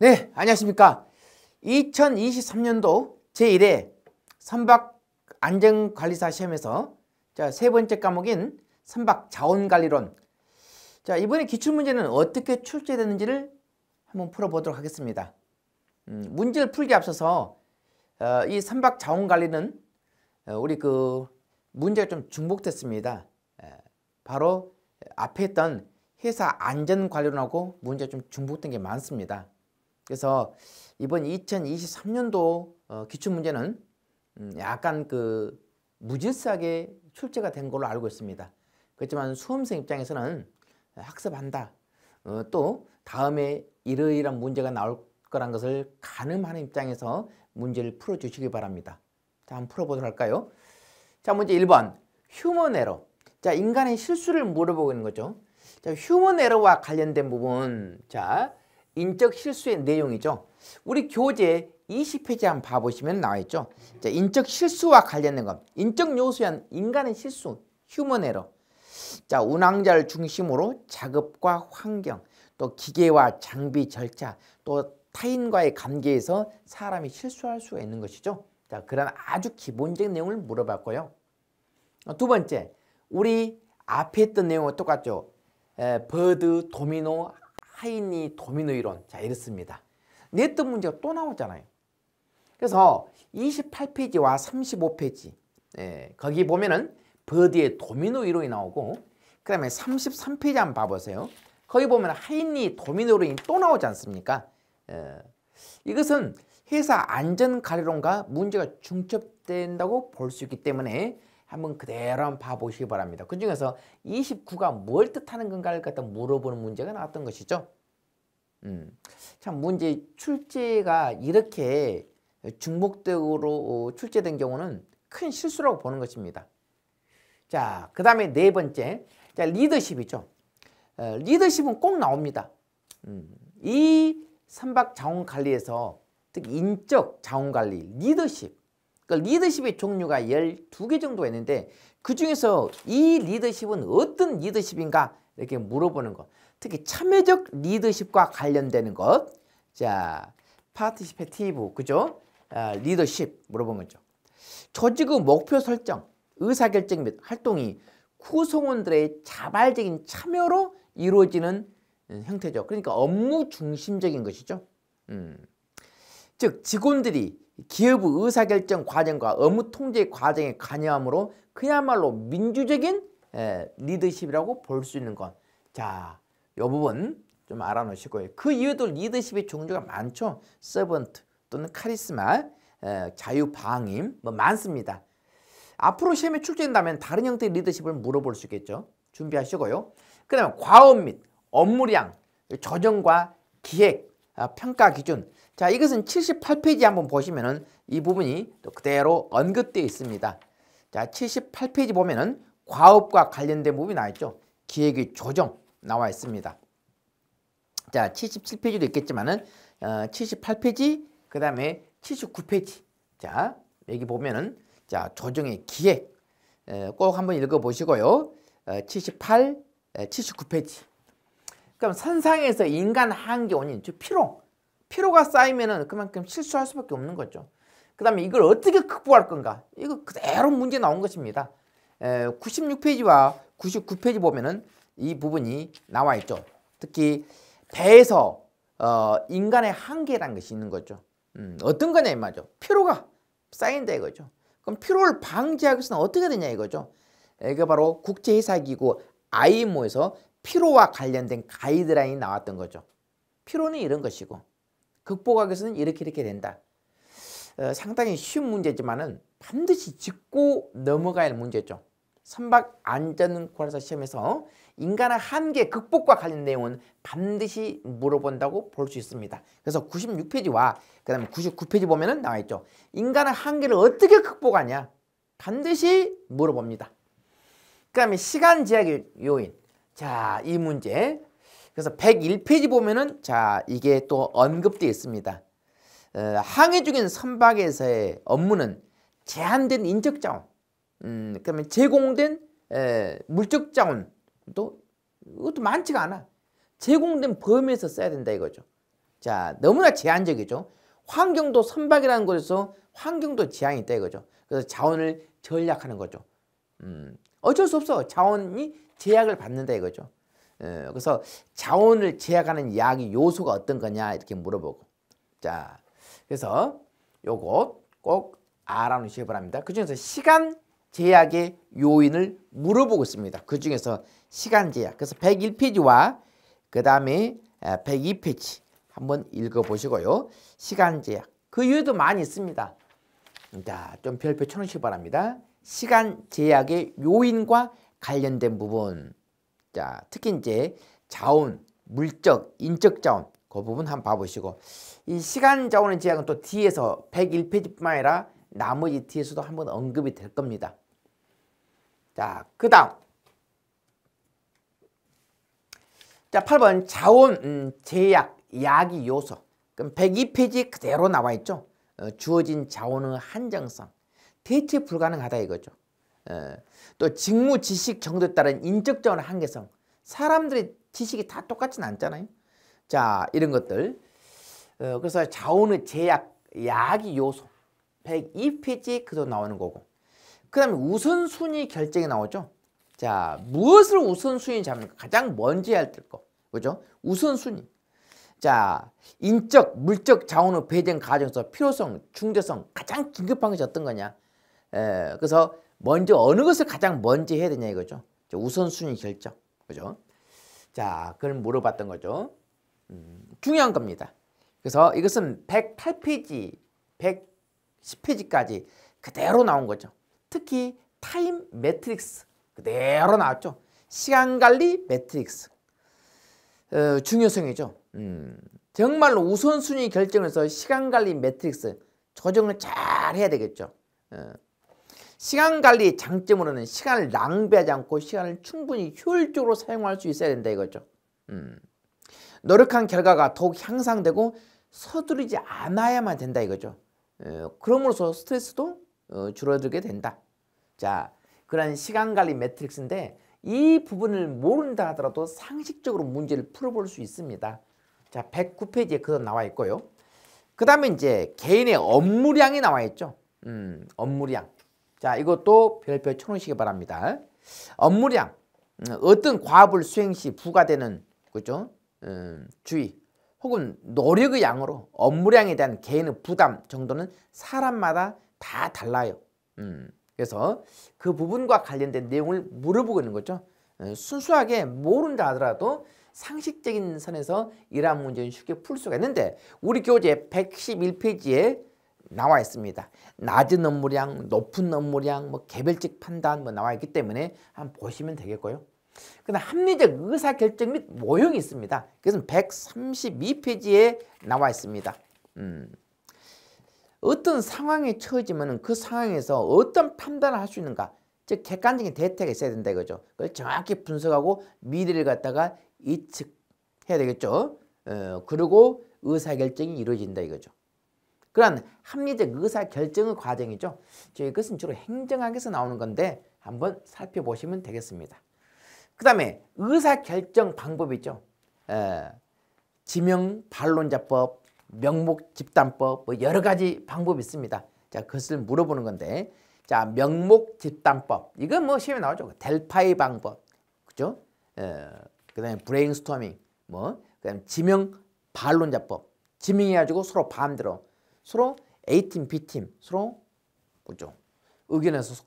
네, 안녕하십니까. 2023년도 제1회 선박 안전관리사 시험에서 자, 세 번째 과목인 선박 자원관리론. 자, 이번에 기출문제는 어떻게 출제되는지를 한번 풀어보도록 하겠습니다. 음, 문제를 풀기 앞서서 어, 이 선박 자원관리는 어, 우리 그 문제가 좀 중복됐습니다. 에, 예, 바로 앞에 있던 회사 안전관리론하고 문제가 좀 중복된 게 많습니다. 그래서 이번 2023년도 어, 기출문제는 음, 약간 그 무질서하게 출제가 된 걸로 알고 있습니다. 그렇지만 수험생 입장에서는 학습한다. 어, 또 다음에 이러이러한 문제가 나올 거란 것을 가늠하는 입장에서 문제를 풀어주시기 바랍니다. 자, 한번 풀어보도록 할까요? 자, 문제 1번. 휴먼 에러. 자, 인간의 실수를 물어보고 있는 거죠. 자, 휴먼 에러와 관련된 부분. 자, 인적 실수의 내용이죠. 우리 교재 20페이지 한번 봐보시면 나와있죠. 자, 인적 실수와 관련된 것. 인적 요소한 인간의 실수, 휴먼 에러. 자, 운항자를 중심으로 작업과 환경, 또 기계와 장비 절차, 또 타인과의 관계에서 사람이 실수할 수 있는 것이죠. 자, 그런 아주 기본적인 내용을 물어봤고요. 두 번째, 우리 앞에 했던 내용은 똑같죠. 에, 버드, 도미노, 하이니 도미노 이론 자 이렇습니다. 냈던 문제가 또 나오잖아요. 그래서 28페이지와 35페이지 예, 거기 보면은 버디의 도미노 이론이 나오고 그 다음에 33페이지 한번 봐보세요. 거기 보면 하이 도미노 이론이 또 나오지 않습니까? 예, 이것은 회사 안전 가리론과 문제가 중첩된다고 볼 수 있기 때문에 한번 그대로 한 번 봐보시기 바랍니다. 그 중에서 29가 뭘 뜻하는 건가를 갖다 물어보는 문제가 나왔던 것이죠. 음, 참 문제 뭐 출제가 이렇게 중복적으로 어, 출제된 경우는 큰 실수라고 보는 것입니다. 자, 그 다음에 네 번째, 자 리더십이죠. 어, 리더십은 꼭 나옵니다. 음, 이 선박 자원 관리에서 특히 인적 자원 관리, 리더십. 그 리더십의 종류가 12개 정도 있는데 그 중에서 이 리더십은 어떤 리더십인가 이렇게 물어보는 것. 특히 참여적 리더십과 관련되는 것. 자, 파티시페티브, 그죠? 아, 리더십 물어본 거죠. 조직의 목표 설정, 의사결정 및 활동이 구성원들의 자발적인 참여로 이루어지는 음, 형태죠. 그러니까 업무 중심적인 것이죠. 음. 즉 직원들이 기업의 의사결정 과정과 업무 통제 과정에 관여함으로 그야말로 민주적인 에, 리더십이라고 볼 수 있는 것. 자, 요 부분 좀 알아놓으시고요. 그 이외에도 리더십의 종류가 많죠. 서번트 또는 카리스마, 자유방임 뭐 많습니다. 앞으로 시험에 출제된다면 다른 형태의 리더십을 물어볼 수 있겠죠. 준비하시고요. 그 다음에 과업 및 업무량, 조정과 기획, 아, 평가 기준 자 이것은 78페이지 한번 보시면은 이 부분이 또 그대로 언급되어 있습니다. 자 78페이지 보면은 과업과 관련된 부분이 나있죠. 와 기획의 조정, 나와 있습니다. 자, 77페이지도 있겠지만은 어, 78페이지, 그 다음에 79페이지. 자, 여기 보면은 자 조정의 기획 에, 꼭 한번 읽어보시고요. 78, 어, 79페이지. 그럼 선상에서 인간 한계 원인, 즉 피로. 피로가 쌓이면은 그만큼 실수할 수밖에 없는 거죠. 그 다음에 이걸 어떻게 극복할 건가? 이거 그대로 문제 나온 것입니다. 96페이지와 99페이지 보면은 이 부분이 나와 있죠. 특히 배에서 어, 인간의 한계라는 것이 있는 거죠. 음, 어떤 거냐 이 말이죠. 피로가 쌓인다 이거죠. 그럼 피로를 방지하기 위해서는 어떻게 되냐 이거죠. 이게 바로 국제회사기구 IMO에서 피로와 관련된 가이드라인이 나왔던 거죠. 피로는 이런 것이고 극복하기 위해서는 이렇게 이렇게 된다. 어, 상당히 쉬운 문제지만은 반드시 짚고 넘어가야 할 문제죠. 선박 안전 관리사 시험에서 인간의 한계 극복과 관련 내용은 반드시 물어본다고 볼 수 있습니다. 그래서 96페이지와 그 다음에 99페이지 보면은 나와있죠. 인간의 한계를 어떻게 극복하냐 반드시 물어봅니다. 그 다음에 시간 제약 의 요인 자이 문제 그래서 101페이지 보면은 자 이게 또 언급되어 있습니다. 어, 항해 중인 선박에서의 업무는 제한된 인적 자원, 음, 그다음에 제공된 에, 물적 자원 또이것도 많지가 않아. 제공된 범위에서 써야 된다 이거죠. 자, 너무나 제한적이죠. 환경도 선박이라는 곳에서 환경도 지향이 있다 이거죠. 그래서 자원을 절약하는 거죠. 음, 어쩔 수 없어. 자원이 제약을 받는다 이거죠. 에, 어, 그래서 자원을 제약하는 약이 요소가 어떤 거냐 이렇게 물어보고 자 그래서 요거 꼭 알아놓으시기 바랍니다. 그 중에서 시간 제약의 요인을 물어보고 있습니다. 그 중에서 시간제약 그래서 101페이지와 그 다음에 102페이지 한번 읽어보시고요. 시간제약. 그 이유도 많이 있습니다. 자, 좀 별표 쳐놓으시기 바랍니다. 시간 제약의 요인과 관련된 부분. 자, 특히 이제 자원, 물적, 인적 자원. 그 부분 한번 봐보시고. 이 시간 자원의 제약은 또 뒤에서 101페이지뿐만 아니라 나머지 뒤에서도 한번 언급이 될 겁니다. 자, 그 다음. 자, 8번 자원 음, 제약 약기 요소. 그럼 102페이지 그대로 나와 있죠. 어, 주어진 자원의 한정성. 대체 불가능하다 이거죠. 어, 또 직무 지식 정도에 따른 인적 자원 한계성. 사람들의 지식이 다 똑같진 않잖아요. 자, 이런 것들. 어, 그래서 자원의 제약 야기 요소. 102페이지 그도 나오는 거고. 그 다음에 우선순위 결정이 나오죠. 자, 무엇을 우선순위 잡는가? 가장 먼저 해야 될 거. 그죠? 우선순위. 자, 인적, 물적 자원의 배정 과정에서 필요성, 중대성 가장 긴급한 것이 어떤 거냐? 에, 그래서 먼저 어느 것을 가장 먼저 해야 되냐 이거죠. 우선순위 결정. 그죠? 자, 그걸 물어봤던 거죠. 음, 중요한 겁니다. 그래서 이것은 108페이지, 110페이지까지 그대로 나온 거죠. 특히 타임 매트릭스 그대로 나왔죠. 시간 관리 매트릭스. 어, 중요성이죠. 음, 정말로 우선순위 결정에서 시간관리 매트릭스 조정을 잘 해야 되겠죠. 어. 시간관리 의 장점으로는 시간을 낭비하지 않고 시간을 충분히 효율적으로 사용할 수 있어야 된다 이거죠. 음, 노력한 결과가 더욱 향상되고 서두르지 않아야만 된다 이거죠. 어, 그러므로써 스트레스도 줄어들게 된다. 자, 그런 시간관리 매트릭스인데 이 부분을 모른다 하더라도 상식적으로 문제를 풀어볼 수 있습니다. 자, 109페이지에 그거 나와 있고요. 그 다음에 이제 개인의 업무량이 나와 있죠. 음, 업무량. 자, 이것도 별표 쳐놓으시기 바랍니다. 업무량. 음, 어떤 과업을 수행 시 부과되는, 그죠? 음, 주의. 혹은 노력의 양으로 업무량에 대한 개인의 부담 정도는 사람마다 다 달라요. 음. 그래서 그 부분과 관련된 내용을 물어보고 있는 거죠. 어, 순수하게 모른다 하더라도 상식적인 선에서 이러한 문제는 쉽게 풀 수가 있는데 우리 교재 111페이지에 나와 있습니다. 낮은 업무량, 높은 업무량, 뭐 개별적 판단 뭐 나와 있기 때문에 한번 보시면 되겠고요. 근데 합리적 의사결정 및 모형이 있습니다. 그래서 132페이지에 나와 있습니다. 음. 어떤 상황에 처해지면 그 상황에서 어떤 판단을 할 수 있는가 즉 객관적인 대책이 있어야 된다 이거죠. 그걸 정확히 분석하고 미래를 갖다가 예측해야 되겠죠. 어, 그리고 의사결정이 이루어진다 이거죠. 그런 합리적 의사결정의 과정이죠. 저희 것은 주로 행정학에서 나오는 건데 한번 살펴보시면 되겠습니다. 그 다음에 의사결정 방법이죠. 에, 어, 지명반론자법, 명목 집단법 뭐 여러 가지 방법이 있습니다. 자, 그것을 물어보는 건데. 자, 명목 집단법. 이건 뭐 시험에 나오죠. 델파이 방법. 그죠? 어, 그다음에 브레인스토밍. 뭐 그다음에 지명 반론자법. 지명해 가지고 서로 반대로 서로 A팀, B팀 서로 그죠? 의견에서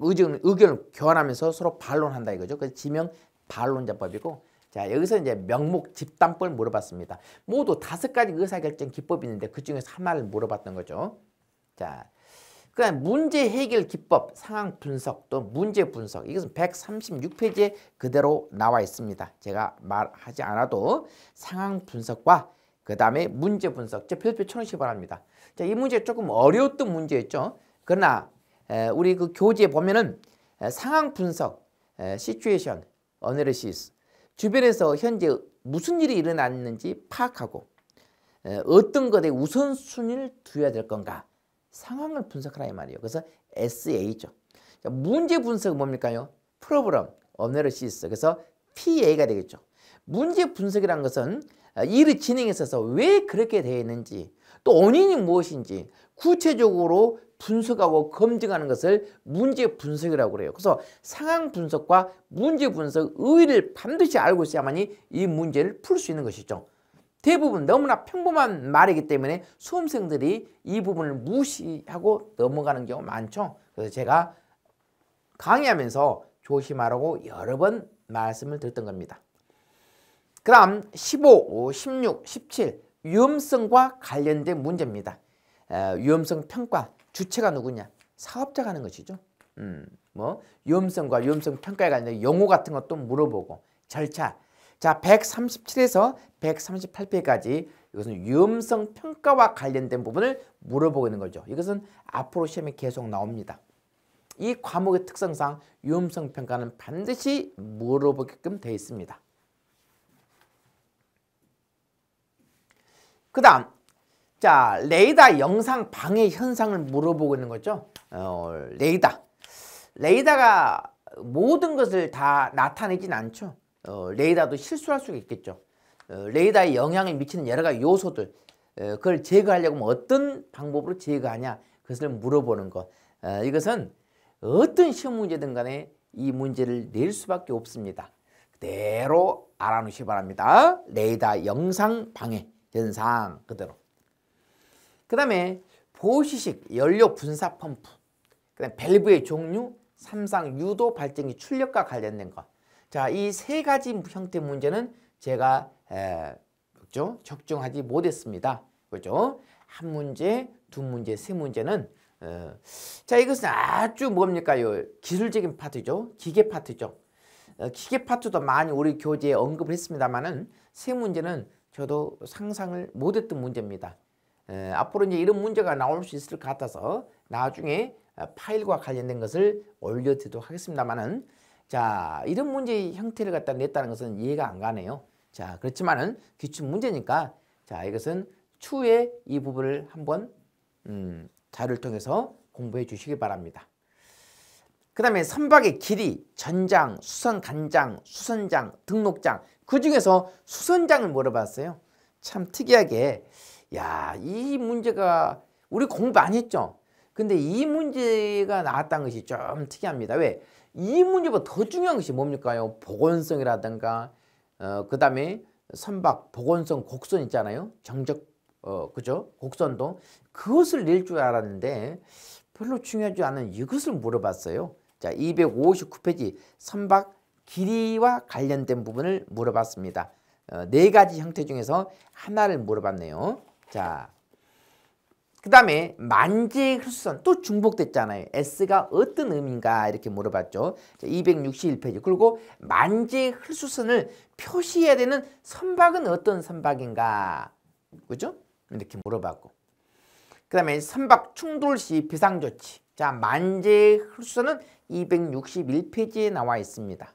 의견, 을 교환하면서 서로 반론한다 이거죠. 그 지명 반론자법이고 자 여기서 이제 명목 집단법을 물어봤습니다. 모두 다섯 가지 의사결정 기법이 있는데 그 중에서 하나를 물어봤던 거죠. 자, 그다음 문제 해결 기법, 상황 분석 또 문제 분석 이것은 136페이지에 그대로 나와 있습니다. 제가 말하지 않아도 상황 분석과 그 다음에 문제 분석, 저 별표 천원씩 바랍니다. 자, 이 문제 조금 어려웠던 문제였죠. 그러나 우리 그 교재에 보면은 상황 분석, 시츄에이션, 어네르시스 주변에서 현재 무슨 일이 일어났는지 파악하고 어떤 것에 우선순위를 두어야 될 건가 상황을 분석하라 이 말이에요. 그래서 SA죠. 문제 분석은 뭡니까요? 프로그램, 어메러시스. 그래서 PA가 되겠죠. 문제 분석이란 것은 아, 일을 진행에 어서왜 그렇게 되어 있는지 또 원인이 무엇인지 구체적으로 분석하고 검증하는 것을 문제 분석이라고 그래요. 그래서 상황 분석과 문제 분석 의의를 반드시 알고 있어야만이 이 문제를 풀 수 있는 것이죠. 대부분 너무나 평범한 말이기 때문에 수험생들이 이 부분을 무시하고 넘어가는 경우 많죠. 그래서 제가 강의하면서 조심하라고 여러 번 말씀을 드렸던 겁니다. 그 다음 15, 16, 17 위험성과 관련된 문제입니다. 어, 위험성 평가 주체가 누구냐? 사업자가 하는 것이죠. 음, 뭐 위험성과 위험성 평가에 관련 용어 같은 것도 물어보고 절차. 자, 137에서 138페이지까지 이것은 위험성 평가와 관련된 부분을 물어보고 있는 거죠. 이것은 앞으로 시험에 계속 나옵니다. 이 과목의 특성상 위험성 평가는 반드시 물어보게끔 되어 있습니다. 그 다음 자, 레이더 영상 방해 현상을 물어보고 있는 거죠. 어, 레이더. 레이더가 모든 것을 다 나타내진 않죠. 어, 레이더도 실수할 수가 있겠죠. 어, 레이더에 영향을 미치는 여러 가지 요소들 어, 그걸 제거하려면 어떤 방법으로 제거하냐 그것을 물어보는 것 어, 이것은 어떤 시험 문제든 간에 이 문제를 낼 수밖에 없습니다. 그대로 알아놓으시 바랍니다. 레이더 영상 방해 현상 그대로. 그 다음에 보시식 연료 분사 펌프 그 다음에 밸브의 종류 삼상 유도 발전기 출력과 관련된 것 자, 이 세 가지 형태 문제는 제가 에, 그죠? 적중하지 못했습니다. 그죠? 한 문제, 두 문제, 세 문제는 어, 자 이것은 아주 뭡니까요? 기술적인 파트죠. 기계 파트죠. 어, 기계 파트도 많이 우리 교재에 언급을 했습니다만은 세 문제는 저도 상상을 못했던 문제입니다. 앞으로 이제 이런 문제가 나올 수 있을 것 같아서 나중에 어, 파일과 관련된 것을 올려드리도록 하겠습니다만은 자 이런 문제 의 형태를 갖다 냈다는 것은 이해가 안 가네요. 자 그렇지만은 기출 문제니까 자 이것은 추후에 이 부분을 한번 음, 자료를 통해서 공부해 주시기 바랍니다. 그 다음에 선박의 길이, 전장, 수선간장, 수선장, 등록장 그 중에서 수선장을 물어봤어요. 참 특이하게 야, 이 문제가 우리 공부 안 했죠? 근데 이 문제가 나왔다는 것이 좀 특이합니다. 왜? 이 문제보다 더 중요한 것이 뭡니까요? 보건성이라든가 어, 그 다음에 선박 보건성 곡선 있잖아요. 정적 어, 그죠? 곡선도 그것을 낼 줄 알았는데 별로 중요하지 않은 이것을 물어봤어요. 자, 259페이지 선박 길이와 관련된 부분을 물어봤습니다. 어, 네 가지 형태 중에서 하나를 물어봤네요. 자, 그 다음에 만직 흡수선 또 중복됐잖아요. S가 어떤 의미인가 이렇게 물어봤죠. 자, 261페이지. 그리고 만직 흡수선을 표시해야 되는 선박은 어떤 선박인가. 그죠? 이렇게 물어봤고. 그 다음에 선박 충돌 시 비상조치. 자, 만직 흡수선은 261페이지에 나와 있습니다.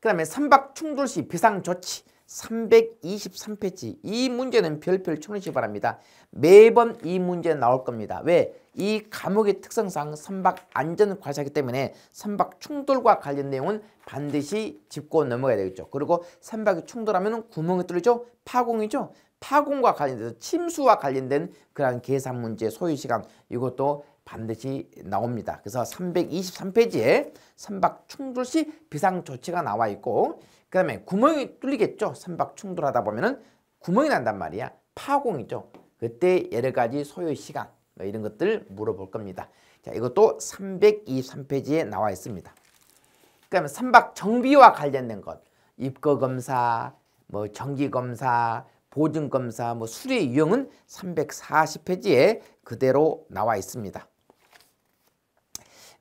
그 다음에 선박 충돌 시 비상조치. 323페이지 이 문제는 별표를 쳐놓으시기 바랍니다. 매번 이 문제 나올 겁니다. 왜? 이감옥의 특성상 선박 안전 과제이기 때문에 선박 충돌과 관련 내용은 반드시 짚고 넘어가야 되겠죠. 그리고 선박이 충돌하면 구멍이 뚫리죠. 파공이죠. 파공과 관련돼서 침수와 관련된 그러한 계산 문제 소유 시간 이것도 반드시 나옵니다. 그래서 323페이지에 선박 충돌 시 비상 조치가 나와 있고 그 다음에 구멍이 뚫리겠죠. 선박 충돌하다 보면은 구멍이 난단 말이야. 파공이죠. 그때 여러 가지 소요 시간 뭐 이런 것들 물어볼 겁니다. 자, 이것도 323페이지에 나와 있습니다. 그다음에 선박 정비와 관련된 것, 입거 검사, 뭐 정기 검사, 보증 검사, 뭐 수리 유형은 340페이지에 그대로 나와 있습니다.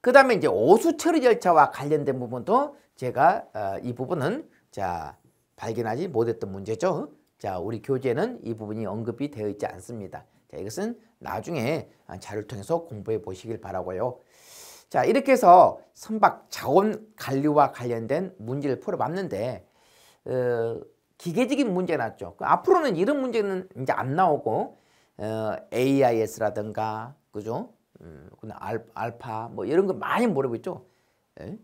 그다음에 이제 오수 처리 절차와 관련된 부분도 제가 어, 이 부분은 자 발견하지 못했던 문제죠. 자 우리 교재는 이 부분이 언급이 되어 있지 않습니다. 자 이것은 나중에 자료를 통해서 공부해 보시길 바라고요. 자 이렇게 해서 선박 자원 관리와 관련된 문제를 풀어봤는데 어, 기계적인 문제 났죠. 그 앞으로는 이런 문제는 이제 안 나오고 어, AIS라든가 그죠? 음, 알파 뭐 이런 거 많이 물어보죠. 에? 예?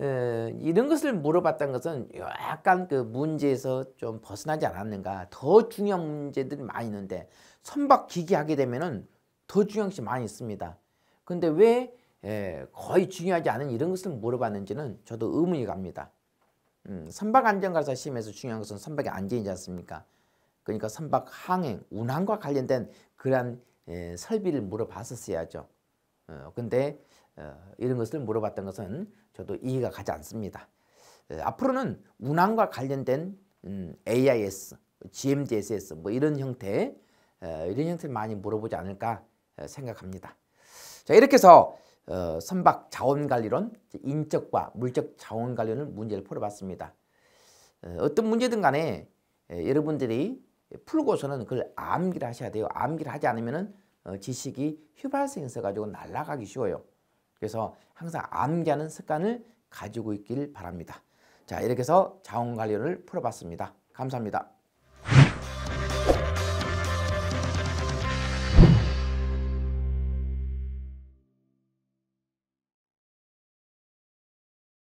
예, 이런 것을 물어봤던 것은 약간 그 문제에서 좀 벗어나지 않았는가 더 중요한 문제들이 많이 있는데 선박 기기 하게 되면은 더 중요한 것이 많이 있습니다 근데 왜 예, 거의 중요하지 않은 이런 것을 물어봤는지는 저도 의문이 갑니다 음, 선박 안전관사 시험에서 중요한 것은 선박의 안전이지 않습니까 그러니까 선박 항행 운항과 관련된 그러한 에, 예, 설비를 물어봤었어야죠 어, 근데 어, 이런 것을 물어봤던 것은 저도 이해가 가지 않습니다. 예, 앞으로는 운항과 관련된 음, AIS, GMDSS 뭐 이런 형태 어, 이런 형태를 많이 물어보지 않을까 어, 생각합니다. 자 이렇게 해서 어, 선박 자원관리론, 인적과 물적 자원관리론 문제를 풀어봤습니다. 어, 떤 문제든 간에 예, 여러분들이 풀고서는 그걸 암기를 하셔야 돼요. 암기를 하지 않으면 지식이 휘발성에서 가지고 날아가기 쉬워요. 그래서 항상 암기하는 습관을 가지고 있길 바랍니다. 자 이렇게 해서 자원관리를 풀어봤습니다. 감사합니다.